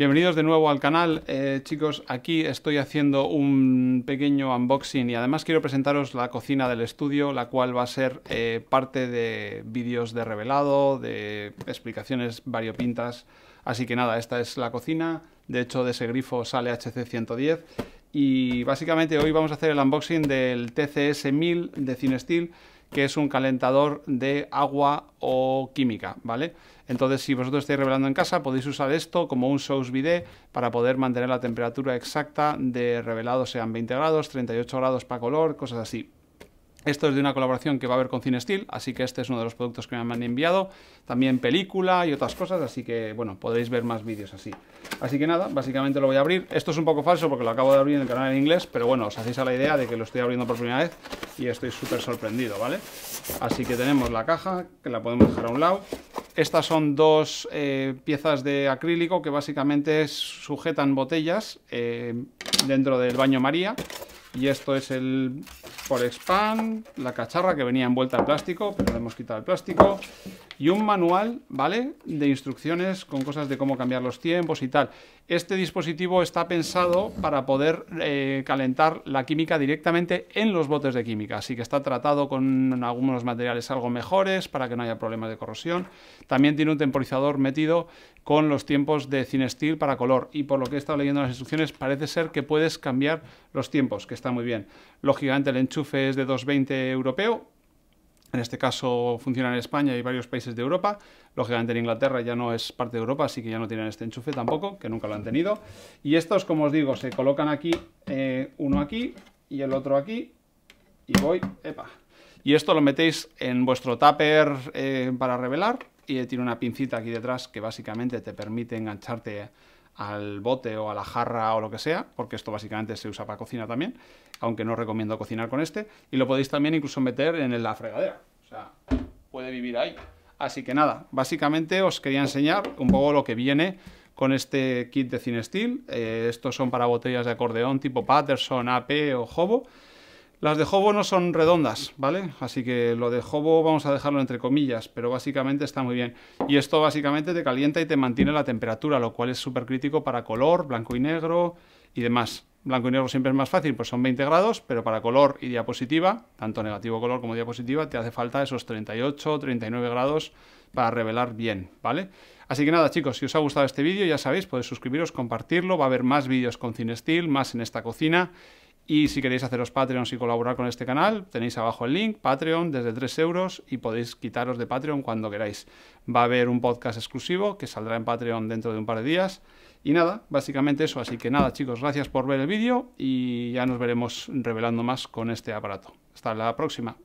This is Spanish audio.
Bienvenidos de nuevo al canal, eh, chicos, aquí estoy haciendo un pequeño unboxing y además quiero presentaros la cocina del estudio, la cual va a ser eh, parte de vídeos de revelado, de explicaciones variopintas, así que nada, esta es la cocina, de hecho de ese grifo sale HC110 y básicamente hoy vamos a hacer el unboxing del TCS1000 de CineSteel que es un calentador de agua o química, ¿vale? Entonces, si vosotros estáis revelando en casa, podéis usar esto como un sous vide para poder mantener la temperatura exacta de revelado, sean 20 grados, 38 grados para color, cosas así. Esto es de una colaboración que va a haber con Cinestil así que este es uno de los productos que me han enviado. También película y otras cosas, así que bueno, podréis ver más vídeos así. Así que nada, básicamente lo voy a abrir. Esto es un poco falso porque lo acabo de abrir en el canal en inglés, pero bueno, os hacéis a la idea de que lo estoy abriendo por primera vez y estoy súper sorprendido, ¿vale? Así que tenemos la caja, que la podemos dejar a un lado. Estas son dos eh, piezas de acrílico que básicamente sujetan botellas eh, dentro del baño María. Y esto es el por expand, la cacharra que venía envuelta en plástico, pero le hemos quitado el plástico y un manual, ¿vale? De instrucciones con cosas de cómo cambiar los tiempos y tal. Este dispositivo está pensado para poder eh, calentar la química directamente en los botes de química, así que está tratado con algunos materiales algo mejores para que no haya problemas de corrosión. También tiene un temporizador metido con los tiempos de cinestil para color y por lo que he estado leyendo las instrucciones parece ser que puedes cambiar los tiempos, que está muy bien. Lógicamente el enchufe es de 220 europeo, en este caso funciona en España y varios países de Europa. Lógicamente en Inglaterra ya no es parte de Europa, así que ya no tienen este enchufe tampoco, que nunca lo han tenido. Y estos, como os digo, se colocan aquí, eh, uno aquí y el otro aquí. Y voy, epa. Y esto lo metéis en vuestro tupper eh, para revelar. Y tiene una pincita aquí detrás que básicamente te permite engancharte al bote o a la jarra o lo que sea, porque esto básicamente se usa para cocina también, aunque no recomiendo cocinar con este, y lo podéis también incluso meter en la fregadera sea, puede vivir ahí. Así que nada, básicamente os quería enseñar un poco lo que viene con este kit de CineSteel. Eh, estos son para botellas de acordeón tipo Patterson, AP o Hobo. Las de Hobo no son redondas, ¿vale? Así que lo de Jobo vamos a dejarlo entre comillas, pero básicamente está muy bien. Y esto básicamente te calienta y te mantiene la temperatura, lo cual es súper crítico para color, blanco y negro y demás blanco y negro siempre es más fácil, pues son 20 grados, pero para color y diapositiva, tanto negativo color como diapositiva, te hace falta esos 38 39 grados para revelar bien, ¿vale? Así que nada chicos, si os ha gustado este vídeo ya sabéis, podéis suscribiros, compartirlo, va a haber más vídeos con CineSteel, más en esta cocina y si queréis haceros Patreons y colaborar con este canal, tenéis abajo el link, Patreon, desde 3 euros, y podéis quitaros de Patreon cuando queráis. Va a haber un podcast exclusivo que saldrá en Patreon dentro de un par de días. Y nada, básicamente eso. Así que nada, chicos, gracias por ver el vídeo y ya nos veremos revelando más con este aparato. Hasta la próxima.